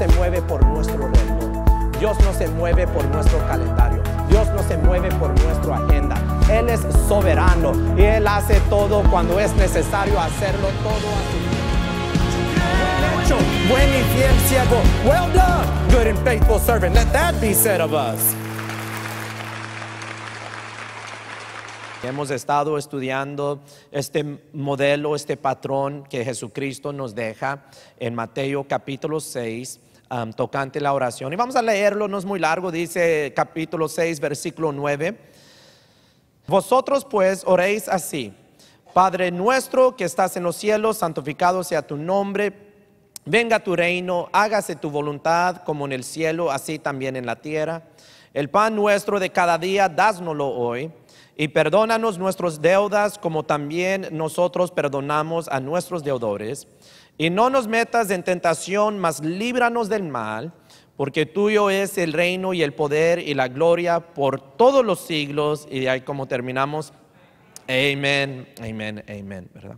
se mueve por nuestro reloj. Dios no se mueve por nuestro calendario. Dios no se mueve por nuestra agenda. Él es soberano y Él hace todo cuando es necesario hacerlo todo a su Buen hecho, y fiel Well done, good and faithful servant. Let that be said of us. Hemos estado estudiando este modelo, este patrón que Jesucristo nos deja en Mateo capítulo 6 tocante la oración. Y vamos a leerlo, no es muy largo, dice capítulo 6, versículo 9. Vosotros pues oréis así. Padre nuestro que estás en los cielos, santificado sea tu nombre. Venga tu reino, hágase tu voluntad como en el cielo, así también en la tierra. El pan nuestro de cada día, dásnoslo hoy. Y perdónanos nuestras deudas como también nosotros perdonamos a nuestros deudores y no nos metas en tentación, mas líbranos del mal, porque tuyo es el reino y el poder y la gloria por todos los siglos. Y ahí como terminamos, amén, amén, amén, ¿verdad?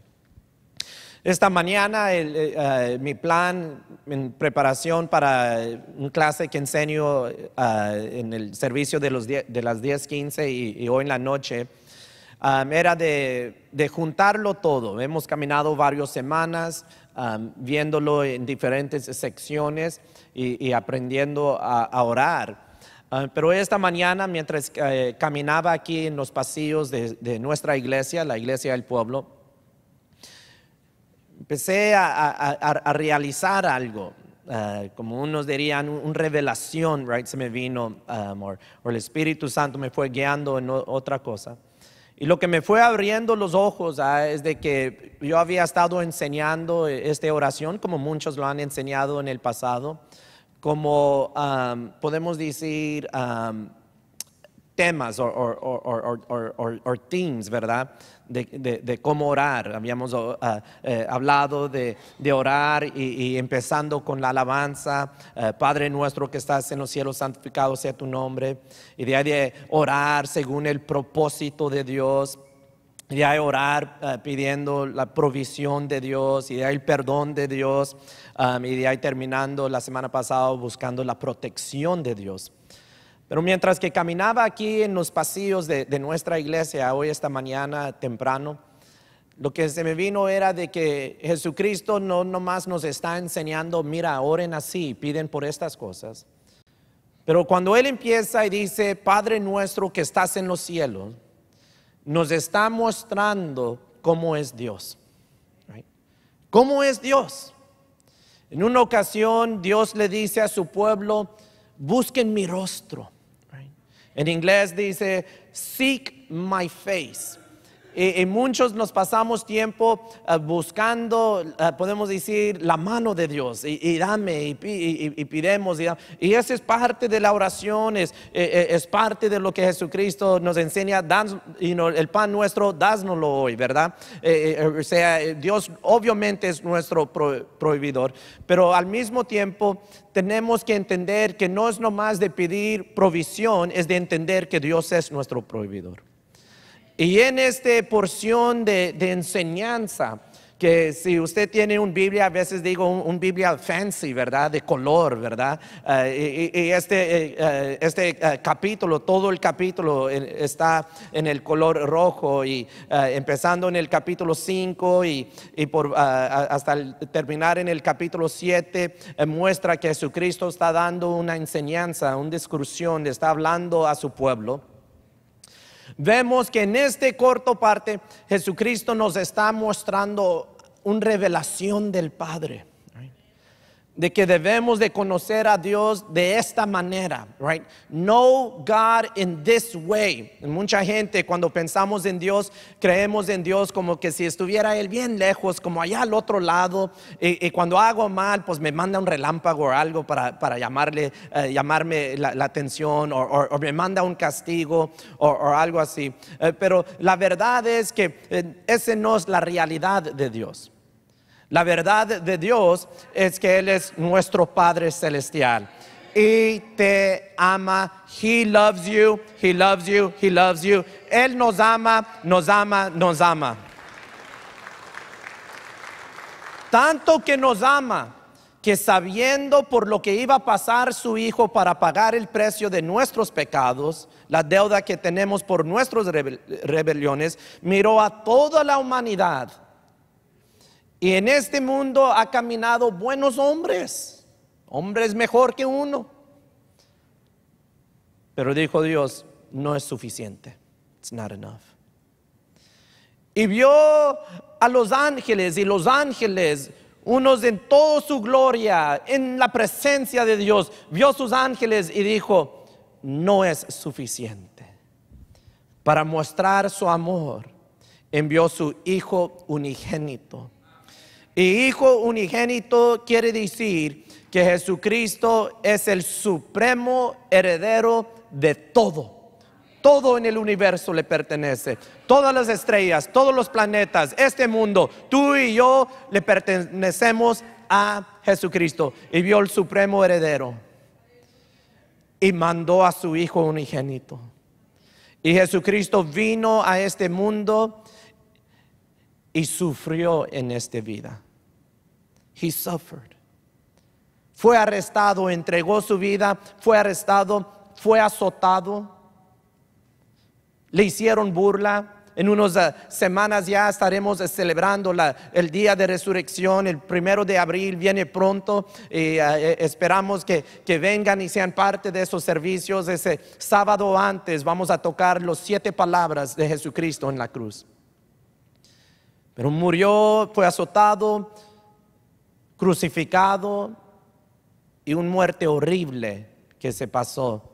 Esta mañana eh, eh, mi plan en preparación para una clase que enseño eh, en el servicio de, los de las 10.15 y, y, hoy en la noche um, era de, de juntarlo todo. Hemos caminado varias semanas, viéndolo en diferentes secciones y, aprendiendo a, orar. Ah, pero esta mañana, mientras eh, caminaba aquí en los pasillos de, nuestra iglesia, la iglesia del pueblo, empecé a, realizar algo. Ah, como unos dirían, una revelación, right? Se me vino, ah, o el Espíritu Santo me fue guiando en otra cosa. Y lo que me fue abriendo los ojos ah, es de que yo había estado enseñando eh, esta oración, como muchos lo han enseñado en el pasado, como podemos decir, temas o temas ¿verdad? De, cómo orar. Habíamos uh, eh, hablado de, orar y, empezando con la alabanza, eh, Padre nuestro que estás en los cielos, santificado sea tu nombre. Y de ahí de orar según el propósito de Dios. Y de ahí orar eh, pidiendo la provisión de Dios y de ahí el perdón de Dios. Um, y de ahí terminando la semana pasada buscando la protección de Dios. Pero mientras que caminaba aquí en los pasillos de, nuestra iglesia hoy esta mañana temprano, lo que se me vino era de que Jesucristo no nomás nos está enseñando, mira, oren así, piden por estas cosas. Pero cuando Él empieza y dice, Padre nuestro que estás en los cielos, nos está mostrando cómo es Dios. ¿Cómo es Dios? En una ocasión Dios le dice a su pueblo, busquen mi rostro. En inglés dice, seek my face. Y, eh, eh, muchos nos pasamos tiempo eh, buscando, podemos decir, la mano de Dios y, dame y, y pidemos. Y, esa es parte de la oración, es, parte de lo que Jesucristo nos enseña. Dan, y el pan nuestro, dásnoslo hoy, ¿verdad? o sea, Dios obviamente es nuestro prohibidor, pero al mismo tiempo tenemos que entender que no es nomás de pedir provisión, es de entender que Dios es nuestro prohibidor. Y en esta porción de, enseñanza, que si usted tiene un Biblia, a veces digo un, Biblia fancy, ¿verdad? De color, ¿verdad? Eh, y, este, eh, eh, este capítulo, todo el capítulo está en el color rojo y empezando en el capítulo 5 y, y por, ah, hasta terminar en el capítulo 7 muestra que Jesucristo está dando una enseñanza, una discusión, está hablando a su pueblo. Vemos que en este corto parte Jesucristo nos está mostrando una revelación del Padre de que debemos de conocer a Dios de esta manera, right? Know God in this way. Mucha gente cuando pensamos en Dios, creemos en Dios como que si estuviera Él bien lejos, como allá al otro lado, y, cuando hago mal, pues me manda un relámpago o algo para, llamarle, eh, llamarme la, atención, o, me manda un castigo o algo así. Eh, pero la verdad es que eh, ese no es la realidad de Dios. La verdad de Dios es que Él es nuestro Padre Celestial. Y te ama. He loves you, he loves you, he loves you. Él nos ama, nos ama, nos ama. Tanto que nos ama que sabiendo por lo que iba a pasar su Hijo para pagar el precio de nuestros pecados, la deuda que tenemos por nuestros rebeliones, miró a toda la humanidad y en este mundo ha caminado buenos hombres, hombres mejor que uno. Pero dijo Dios, no es suficiente. It's not enough. Y vio a los ángeles y los ángeles, unos en toda su gloria, en la presencia de Dios, vio sus ángeles y dijo, no es suficiente. Para mostrar su amor, envió su Hijo unigénito y hijo unigénito quiere decir que Jesucristo es el supremo heredero de todo. Todo en el universo le pertenece. Todas las estrellas, todos los planetas, este mundo, tú y yo le pertenecemos a Jesucristo. Y vio el supremo heredero. Y mandó a su Hijo unigénito. Y Jesucristo vino a este mundo y sufrió en esta vida. He suffered. Fue arrestado, entregó su vida, fue arrestado, fue azotado. Le hicieron burla. En unas eh, semanas ya estaremos eh, celebrando la, el día de resurrección, el primero de abril viene pronto y eh, esperamos que, que, vengan y sean parte de esos servicios. Ese sábado antes vamos a tocar las siete palabras de Jesucristo en la cruz. Pero murió, fue azotado, crucificado y una muerte horrible que se pasó,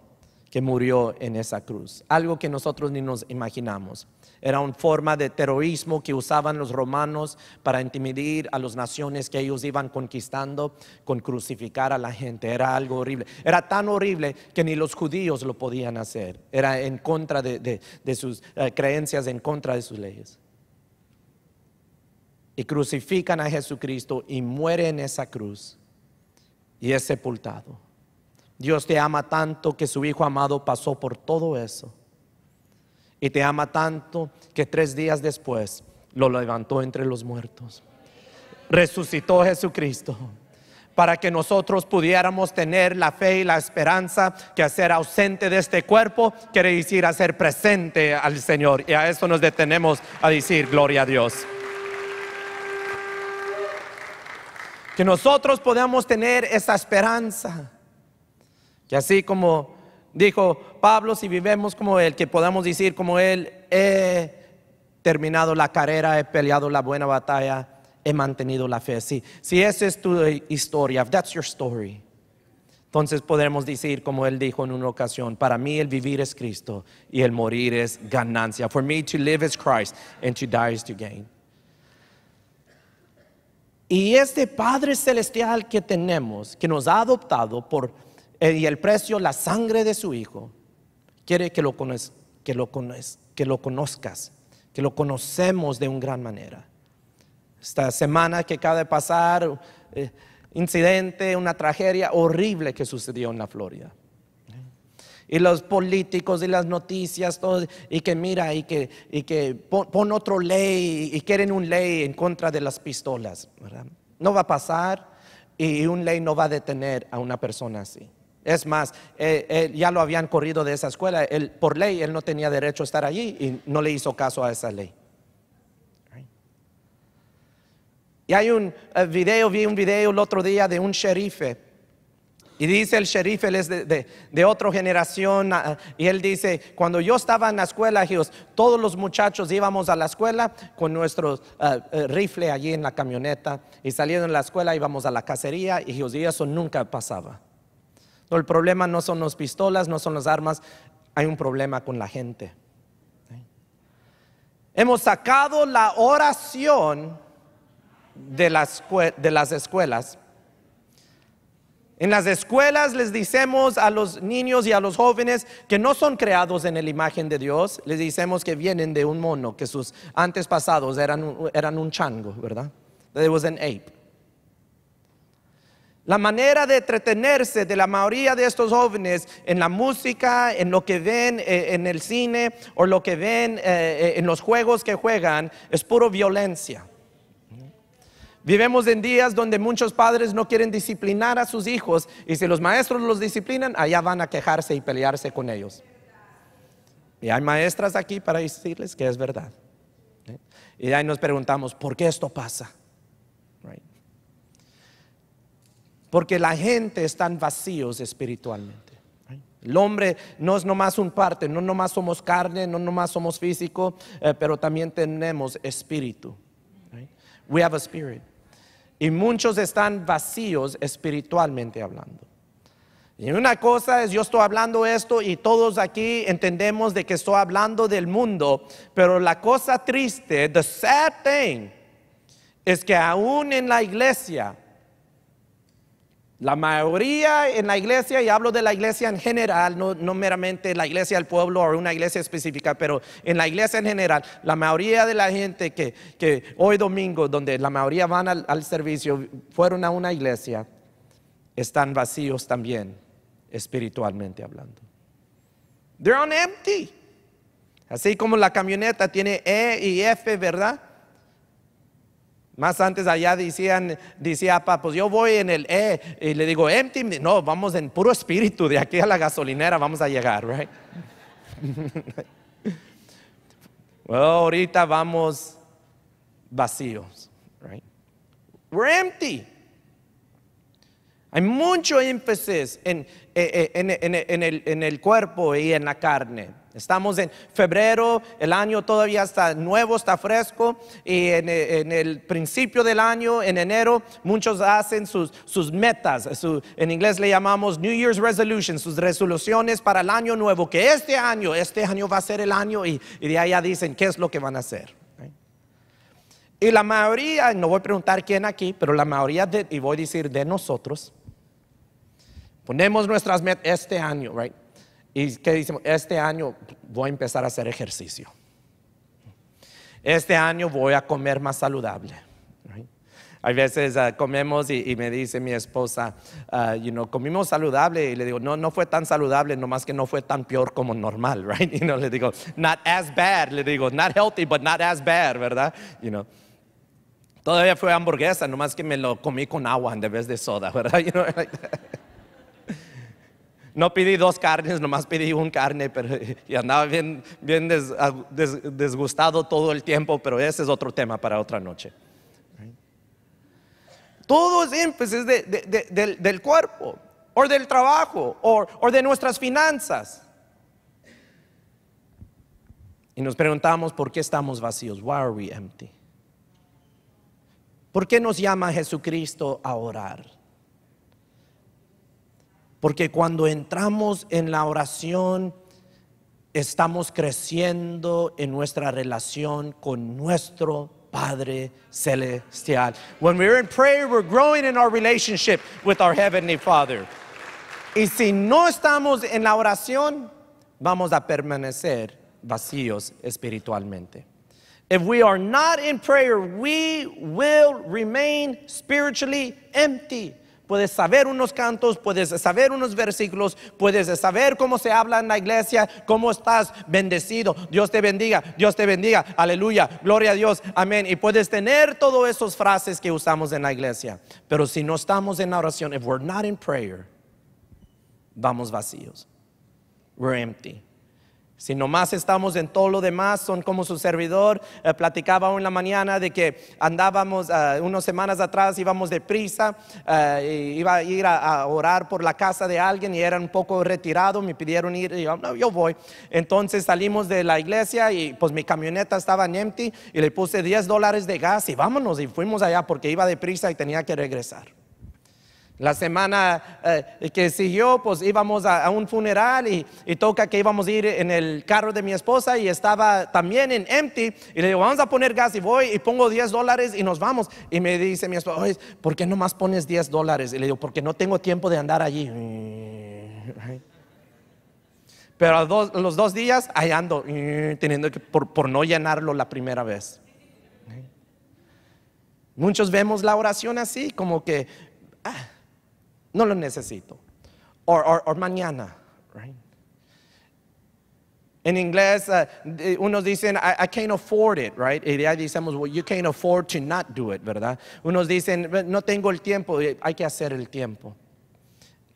que murió en esa cruz. Algo que nosotros ni nos imaginamos. Era una forma de terrorismo que usaban los romanos para intimidar a las naciones que ellos iban conquistando con crucificar a la gente. Era algo horrible. Era tan horrible que ni los judíos lo podían hacer. Era en contra de, de sus eh, creencias, en contra de sus leyes y crucifican a Jesucristo y muere en esa cruz y es sepultado. Dios te ama tanto que su Hijo amado pasó por todo eso. Y te ama tanto que tres días después lo levantó entre los muertos. Resucitó Jesucristo para que nosotros pudiéramos tener la fe y la esperanza que ser ausente de este cuerpo quiere decir hacer presente al Señor. Y a eso nos detenemos a decir gloria a Dios. que nosotros podamos tener esa esperanza. Que así como dijo Pablo, si vivemos como Él, que podamos decir como Él, he terminado la carrera, he peleado la buena batalla, he mantenido la fe. Si, si esa es tu historia, that's your story, entonces podremos decir como Él dijo en una ocasión, para mí el vivir es Cristo y el morir es ganancia. For me to live is Christ and to die is to gain. Y este Padre Celestial que tenemos, que nos ha adoptado por eh, y el precio, la sangre de su Hijo, quiere que lo, que, lo que lo conozcas, que lo conocemos de una gran manera. Esta semana que acaba de pasar, eh, incidente, una tragedia horrible que sucedió en la Florida y los políticos y las noticias, todo, y que mira, y que, y que pon, otro ley, y quieren un ley en contra de las pistolas. No va a pasar y un ley no va a detener a una persona así. Es más, eh, eh, ya lo habían corrido de esa escuela. Él, por ley, él no tenía derecho a estar allí y no le hizo caso a esa ley. Y hay un eh, video, vi un video el otro día de un sheriff. Y dice el sheriff, él es de, otra generación, ah, y él dice, cuando yo estaba en la escuela, todos los muchachos íbamos a la escuela con nuestro ah, eh, rifle allí en la camioneta, y saliendo de la escuela íbamos a la cacería, y, y eso nunca pasaba. No, el problema no son las pistolas, no son las armas, hay un problema con la gente. Hemos sacado la oración de las, de las escuelas en las escuelas les decimos a los niños y a los jóvenes que no son creados en la imagen de Dios, les decimos que vienen de un mono, que sus antepasados eran, un chango, ¿verdad? it was an ape. La manera de entretenerse de la mayoría de estos jóvenes en la música, en lo que ven eh, en el cine o lo que ven eh, eh, en los juegos que juegan es puro violencia. Vivemos en días donde muchos padres no quieren disciplinar a sus hijos y si los maestros los disciplinan, allá van a quejarse y pelearse con ellos. Y hay maestras aquí para decirles que es verdad. ¿eh? Y ahí nos preguntamos, ¿por qué esto pasa? Porque la gente están vacíos espiritualmente. El hombre no es nomás un parte, no nomás somos carne, no nomás somos físico, eh, pero también tenemos espíritu. We have a spirit. Y muchos están vacíos espiritualmente hablando. Y una cosa es, yo estoy hablando esto y todos aquí entendemos de que estoy hablando del mundo, pero la cosa triste, the sad thing, es que aún en la iglesia la mayoría en la iglesia, y hablo de la iglesia en general, no, meramente la iglesia del pueblo o una iglesia específica, pero en la iglesia en general, la mayoría de la gente que, hoy domingo, donde la mayoría van al, servicio, fueron a una iglesia, están vacíos también, espiritualmente hablando. They're on empty. Así como la camioneta tiene E y F, ¿verdad? Más antes allá decían, decía papá, pues yo voy en el E y le digo, empty. No, vamos en puro espíritu, de aquí a la gasolinera vamos a llegar, right? ahorita vamos vacíos, right? We're empty. Hay mucho énfasis en, eh, eh, el, el cuerpo y en la carne. Estamos en febrero, el año todavía está nuevo, está fresco, y en, e, el principio del año, en enero, muchos hacen sus, metas, en inglés le llamamos New Year's Resolution, sus resoluciones para el año nuevo, que este año, este año va a ser el año, y, y de allá dicen qué es lo que van a hacer. ¿Eh? Y la mayoría, no voy a preguntar quién aquí, pero la mayoría, y voy a decir de nosotros, ponemos nuestras metas este año, right? Y que decimos? este año voy a empezar a hacer ejercicio. Este año voy a comer más saludable. Hay veces ah, comemos y, me dice mi esposa, ah, comimos saludable y le digo, no, no fue tan saludable, nomás que no fue tan peor como normal, right? y le digo, not as bad, le digo, not healthy, but not as bad, ¿verdad? Todavía fue hamburguesa, nomás que me lo comí con agua en vez de soda, ¿verdad? No pedí dos carnes, nomás pedí un carne, y andaba bien, bien desgustado todo el tiempo, pero ese es otro tema para otra noche. Todo es énfasis em, pues, del, del, cuerpo, o del trabajo, o de nuestras finanzas. Y nos preguntamos por qué estamos vacíos. Why are we empty? ¿Por qué nos llama Jesucristo a orar? Porque cuando entramos en la oración, estamos creciendo en nuestra relación con nuestro Padre Celestial. When we're in prayer, we're growing in our relationship with our Heavenly Father. Y si no estamos en la oración, vamos a permanecer vacíos espiritualmente. If we are not in prayer, we will remain spiritually empty. Puedes saber unos cantos, puedes saber unos versículos, puedes saber cómo se habla en la iglesia, cómo estás bendecido. Dios te bendiga, Dios te bendiga, aleluya, gloria a Dios, amén. Y puedes tener todas esas frases que usamos en la iglesia. Pero si no estamos en la oración, if we're not in prayer, vamos vacíos. We're empty. Si nomás estamos en todo lo demás, son como su servidor. Eh, platicaba en la mañana de que andábamos eh, unas semanas atrás, íbamos de prisa eh, iba a ir a, orar por la casa de alguien y era un poco retirado, me pidieron ir y yo, no, yo voy. Entonces salimos de la iglesia y pues mi camioneta estaba en empty y le puse 10 dólares de gas y vámonos y fuimos allá porque iba de prisa y tenía que regresar. La semana eh, que siguió, pues íbamos a, un funeral y, toca que íbamos a ir en el carro de mi esposa y estaba también en empty. Y le digo, vamos a poner gas y voy y pongo 10 dólares y nos vamos. Y me dice mi esposa, ¿por qué más pones 10 dólares? Y le digo, porque no tengo tiempo de andar allí. Pero los dos días ahí ando, teniendo que, por, no llenarlo la primera vez. Muchos vemos la oración así, como que... Ah, no lo necesito. Or, mañana, right? En inglés, uh, unos dicen, I, can't afford it, right? Y ya decimos, well, you can't afford to not do it, ¿verdad? Unos dicen, no tengo el tiempo, hay que hacer el tiempo.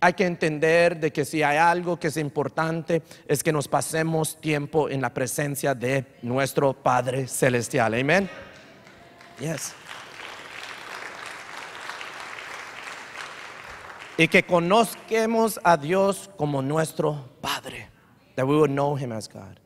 Hay que entender de que si hay algo que es importante es que nos pasemos tiempo en la presencia de nuestro Padre Celestial. Amén. Yes. y que conozcamos a Dios como nuestro Padre. That we know him as God.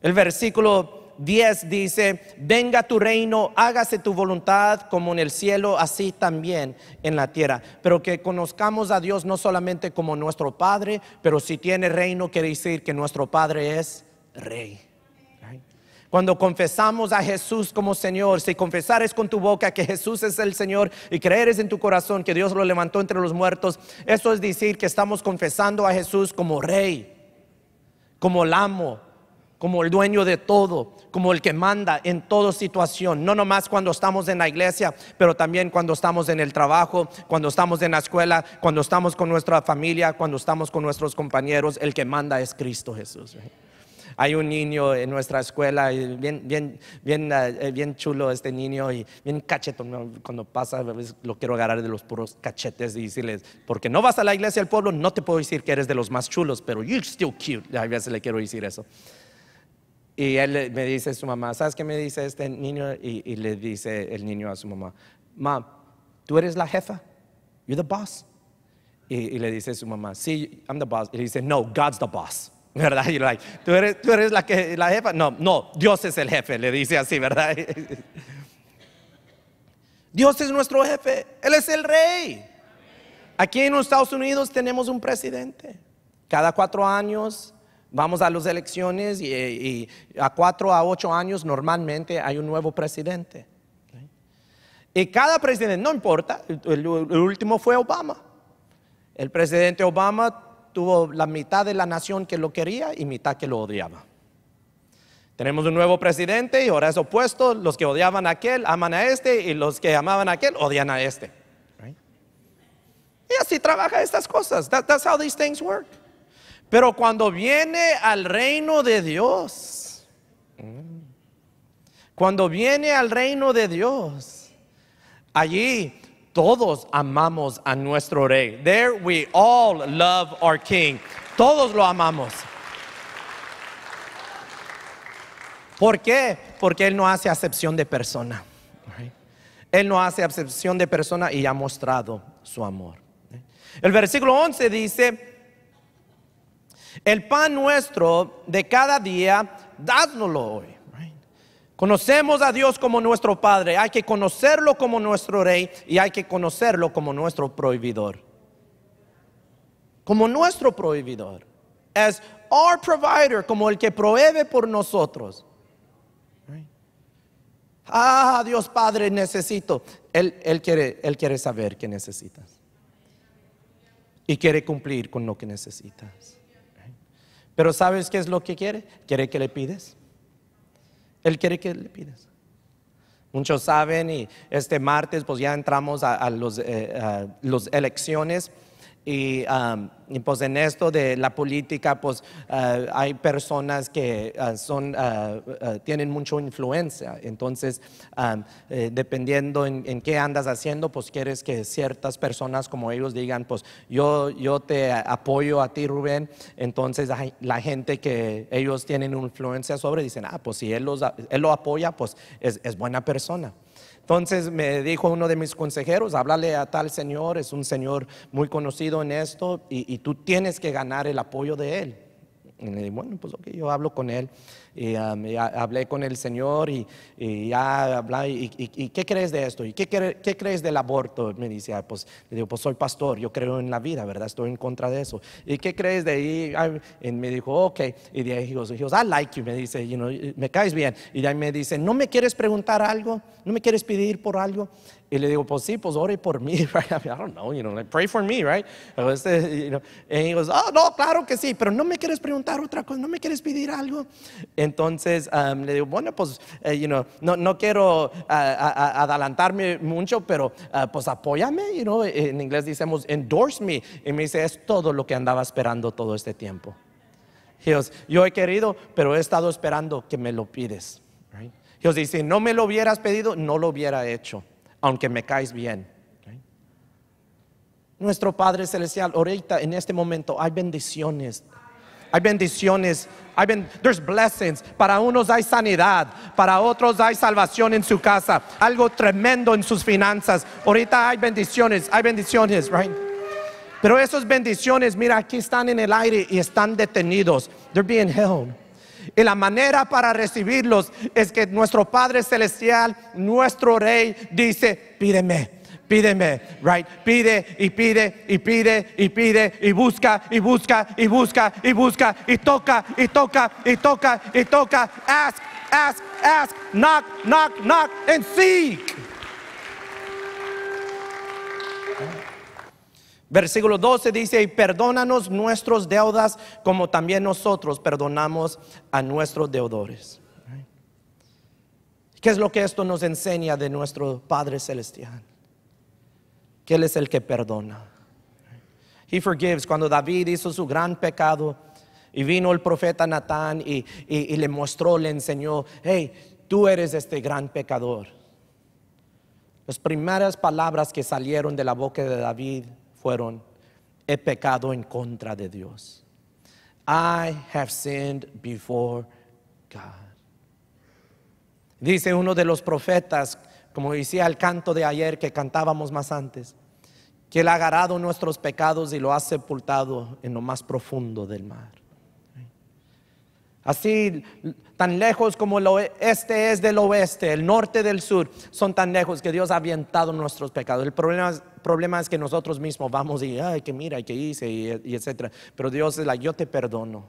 El versículo 10 dice, venga tu reino, hágase tu voluntad como en el cielo, así también en la tierra. Pero que conozcamos a Dios no solamente como nuestro Padre, pero si tiene reino quiere decir que nuestro Padre es Rey. Cuando confesamos a Jesús como Señor, si confesares con tu boca que Jesús es el Señor y creeres en tu corazón que Dios lo levantó entre los muertos, eso es decir que estamos confesando a Jesús como Rey, como el amo, como el dueño de todo, como el que manda en toda situación, no nomás cuando estamos en la iglesia, pero también cuando estamos en el trabajo, cuando estamos en la escuela, cuando estamos con nuestra familia, cuando estamos con nuestros compañeros, el que manda es Cristo Jesús hay un niño en nuestra escuela, bien, eh, eh, bien, chulo este niño y bien cachetón. Cuando pasa, lo quiero agarrar de los puros cachetes y decirles, porque no vas a la iglesia del pueblo, no te puedo decir que eres de los más chulos, pero you're still cute. A veces le quiero decir eso. Y él me dice a su mamá, ¿sabes qué me dice este niño? Y, le dice el niño a su mamá, Mam, tú eres la jefa, you're the boss. Y, le dice a su mamá, sí, I'm the boss. Y le dice, no, God's the boss. ¿Verdad? Y tú eres, la, que, la jefa. No, no, Dios es el jefe, le dice así, ¿verdad? Dios es nuestro jefe, Él es el rey. Aquí en los Estados Unidos tenemos un presidente. Cada cuatro años vamos a las elecciones y, a cuatro a ocho años normalmente hay un nuevo presidente. Y cada presidente, no importa, el último fue Obama. El presidente Obama tuvo la mitad de la nación que lo quería y mitad que lo odiaba. Tenemos un nuevo presidente y ahora es opuesto. Los que odiaban a aquel aman a este y los que amaban a aquel odian a este. Y así trabaja estas cosas. that's how these things work. Pero cuando viene al reino de Dios, mm, cuando viene al reino de Dios, allí todos amamos a nuestro rey. There we all love our king. Todos lo amamos. ¿Por qué? Porque Él no hace acepción de persona. Él no hace acepción de persona y ha mostrado su amor. El versículo 11 dice, el pan nuestro de cada día, dádnoslo hoy. Conocemos a Dios como nuestro Padre, hay que conocerlo como nuestro Rey y hay que conocerlo como nuestro Prohibidor Como nuestro Prohibidor As our provider, como el que provee por nosotros. Ah, Dios Padre, necesito. Él, él, quiere, él quiere saber que necesitas. Y quiere cumplir con lo que necesitas. Pero ¿sabes qué es lo que quiere? Quiere que le pides. Él quiere que le pidas. Muchos saben y este martes pues ya entramos a, las eh, los elecciones Um, y, pues en esto de la política, pues uh, hay personas que uh, son, uh, tienen mucha influencia. Entonces, um, eh, dependiendo en, qué andas haciendo, pues quieres que ciertas personas como ellos digan, pues yo, yo te apoyo a ti, Rubén. Entonces, la gente que ellos tienen influencia sobre, dicen, ah, pues si él, los, él lo apoya, pues es buena persona. Entonces me dijo uno de mis consejeros, háblale a tal señor, es un señor muy conocido en esto y, tú tienes que ganar el apoyo de él. Y le dije, bueno, pues ok, yo hablo con él y, hablé con el Señor y, y ya hablé, y, qué crees de esto? ¿Y qué, qué crees del aborto? Me dice, ah, pues, le digo, pues soy pastor, yo creo en la vida, ¿verdad? Estoy en contra de eso. ¿Y qué crees de ahí? y me dijo, ok. Y de ahí, I like you, me dice, you know, me caes bien. Y de ahí me dice, ¿no me quieres preguntar algo? ¿No me quieres pedir por algo? Y le digo, pues sí, pues ore por mí, right? I, don't know, you know, pray for me, right? Este, y oh, no, claro que sí, pero no me quieres preguntar otra cosa, no me quieres pedir algo. Entonces le digo, bueno, pues, eh, you know, no, no quiero adelantarme mucho, pero ah, pues apóyame, you know, en inglés decimos endorse me. Y me dice, es todo lo que andaba esperando todo este tiempo. Dios, yo he querido, pero he estado esperando que me lo pides. Dios dice, si no me lo hubieras pedido, no lo hubiera hecho, aunque me caes bien. Nuestro Padre Celestial, ahorita en este momento hay bendiciones hay bendiciones. Hay bendiciones, there's blessings. Para unos hay sanidad. Para otros hay salvación en su casa. Algo tremendo en sus finanzas. Ahorita hay bendiciones. Hay bendiciones, right? Pero esas bendiciones, mira, aquí están en el aire y están detenidos. They're being held. Y la manera para recibirlos es que nuestro Padre Celestial, nuestro Rey, dice, pídeme. Pídeme, right? Pide y pide y pide y pide y busca y busca y busca y busca y toca y toca y toca y toca. Ask, ask, ask, knock, knock, knock and seek. Versículo 12 dice, y perdónanos nuestras deudas como también nosotros perdonamos a nuestros deudores. ¿Qué es lo que esto nos enseña de nuestro Padre Celestial? que Él es el que perdona. He forgives. Cuando David hizo su gran pecado y vino el profeta Natán y, y le mostró, le enseñó, hey, tú eres este gran pecador. Las primeras palabras que salieron de la boca de David fueron, he pecado en contra de Dios. I have sinned before God. Dice uno de los profetas como decía el canto de ayer que cantábamos más antes, que Él ha agarrado nuestros pecados y lo ha sepultado en lo más profundo del mar. Así, tan lejos como este es del oeste, el norte del sur, son tan lejos que Dios ha avientado nuestros pecados. El problema es, que nosotros mismos vamos y, ay, que mira, que hice, y, y etcétera. Pero Dios es la, yo te perdono.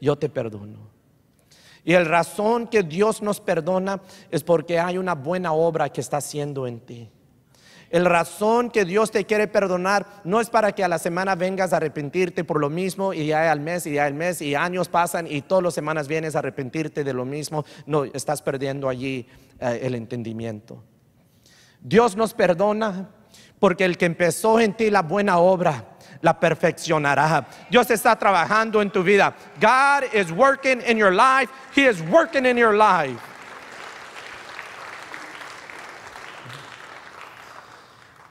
Yo te perdono. Y el razón que Dios nos perdona es porque hay una buena obra que está haciendo en ti. El razón que Dios te quiere perdonar no es para que a la semana vengas a arrepentirte por lo mismo y ya al mes y ya al mes y años pasan y todas las semanas vienes a arrepentirte de lo mismo. No, estás perdiendo allí eh, el entendimiento. Dios nos perdona porque el que empezó en ti la buena obra la perfeccionará. Dios está trabajando en tu vida. God is working in your life. He is working in your life.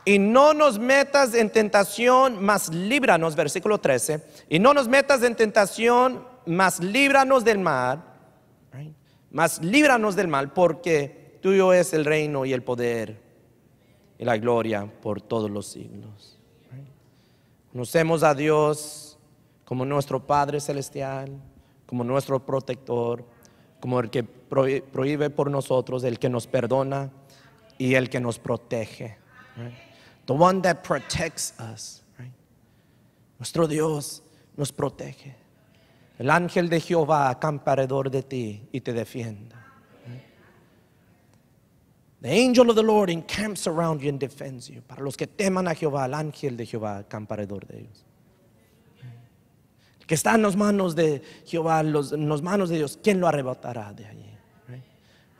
Y no nos metas en tentación, mas líbranos, versículo 13. Y no nos metas en tentación, mas líbranos del mal. Más líbranos del mal, porque tuyo es el reino y el poder y la gloria por todos los siglos. Nos Conocemos a Dios como nuestro Padre Celestial, como nuestro protector, como el que prohíbe por nosotros, el que nos perdona y el que nos protege. The one that protects us. Nuestro Dios nos protege. El ángel de Jehová acampa alrededor de ti y te defienda. The angel of the Lord encamps around you and defends you. Para los que teman a Jehová, el ángel de Jehová acampa de ellos. que está en las manos de Jehová, en las manos de Dios, ¿quién lo arrebatará de allí?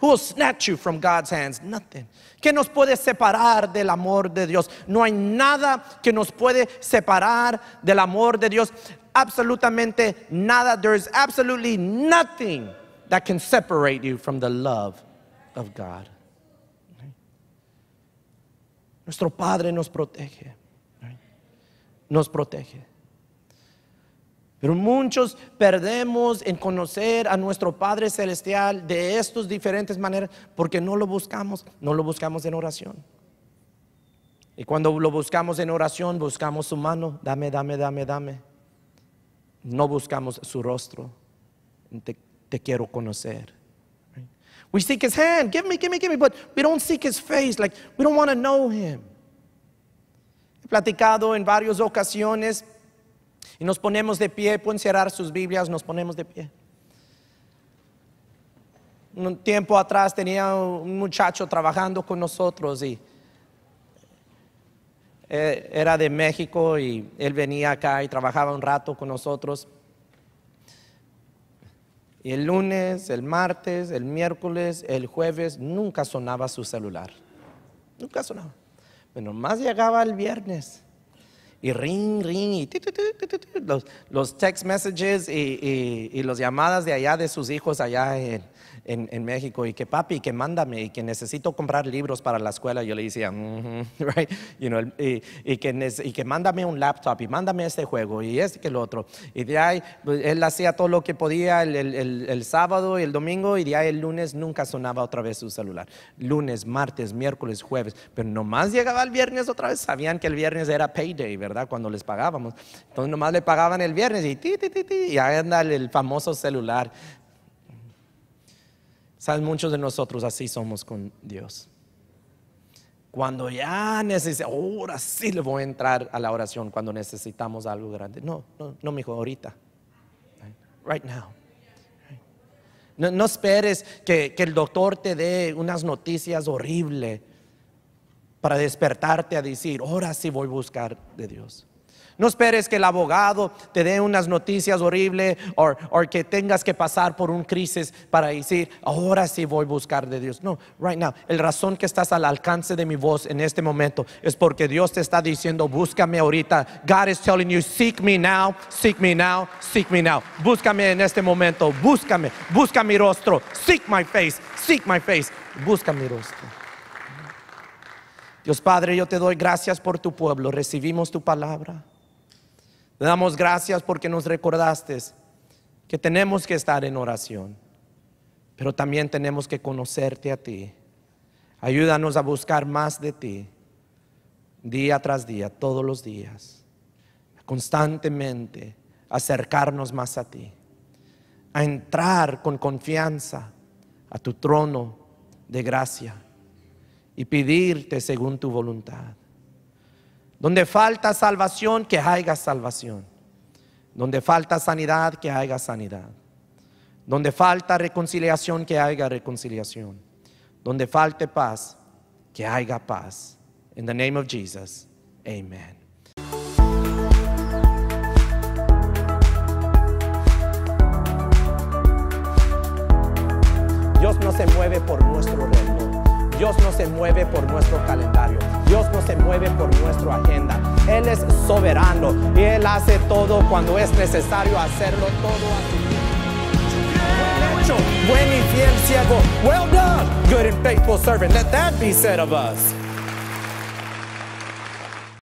Who will snatch you from God's hands? Nothing. ¿Qué nos puede separar del amor de Dios? No hay nada que nos puede separar del amor de Dios. Absolutamente nada. There is absolutely nothing that can separate you from the love of God. Nuestro Padre nos protege. Nos protege. Pero muchos perdemos en conocer a nuestro Padre Celestial de estas diferentes maneras porque no lo buscamos, no lo buscamos en oración. Y cuando lo buscamos en oración, buscamos su mano, dame, dame, dame, dame. No buscamos su rostro, te, quiero conocer. We seek his hand, give me, give me, give me, but we don't seek his face, like we don't want to know him. He platicado en varias ocasiones y nos ponemos de pie, pueden cerrar sus Biblias, nos ponemos de pie. Un tiempo atrás tenía un muchacho trabajando con nosotros y eh, era de México y él venía acá y trabajaba un rato con nosotros. Y El lunes, el martes, el miércoles, el jueves, nunca sonaba su celular. Nunca sonaba. Pero más llegaba el viernes. Y ring, ring, y los, text messages y, y, y las llamadas de allá de sus hijos allá en, en, México y que papi, que mándame y que necesito comprar libros para la escuela, yo le decía, right? you know, y, que, y que mándame un laptop y mándame este juego y este que el otro. Y de ahí pues, él hacía todo lo que podía el, el sábado y el domingo y de ahí el lunes nunca sonaba otra vez su celular. Lunes, martes, miércoles, jueves, pero nomás llegaba el viernes otra vez, sabían que el viernes era payday, ¿verdad? Cuando les pagábamos. Entonces nomás le pagaban el viernes y, ti, ti, ti, ti y ahí anda el famoso celular Saben, muchos de nosotros así somos con Dios. Cuando ya necesitamos, ahora sí le voy a entrar a la oración cuando necesitamos algo grande. No, no, no, ahorita. Right now. No, esperes que, que, el doctor te dé unas noticias horribles para despertarte a decir, ahora sí voy a buscar de Dios. No esperes que el abogado te dé unas noticias horribles o que tengas que pasar por un crisis para decir, ahora sí voy a buscar de Dios. No, right now, el razón que estás al alcance de mi voz en este momento es porque Dios te está diciendo, búscame ahorita. God is telling you, seek me now, seek me now, seek me now. Búscame en este momento, búscame, busca mi rostro, seek my face, seek my face, busca mi rostro. Dios Padre, yo te doy gracias por tu pueblo. Recibimos tu palabra. Te damos gracias porque nos recordaste que tenemos que estar en oración, pero también tenemos que conocerte a ti. Ayúdanos a buscar más de ti, día tras día, todos los días, constantemente acercarnos más a ti, a entrar con confianza a tu trono de gracia y pedirte según tu voluntad. Donde falta salvación, que haya salvación. Donde falta sanidad, que haya sanidad. Donde falta reconciliación, que haya reconciliación. Donde falte paz, que haya paz. In the name of Jesus, amen. Dios no se mueve por nuestro reino Dios no se mueve por nuestro calendario. Dios no se mueve por nuestra agenda. Él es soberano y Él hace todo cuando es necesario hacerlo todo a su tiempo. buen y fiel siervo. Well done, good and faithful servant. Let that be said of us.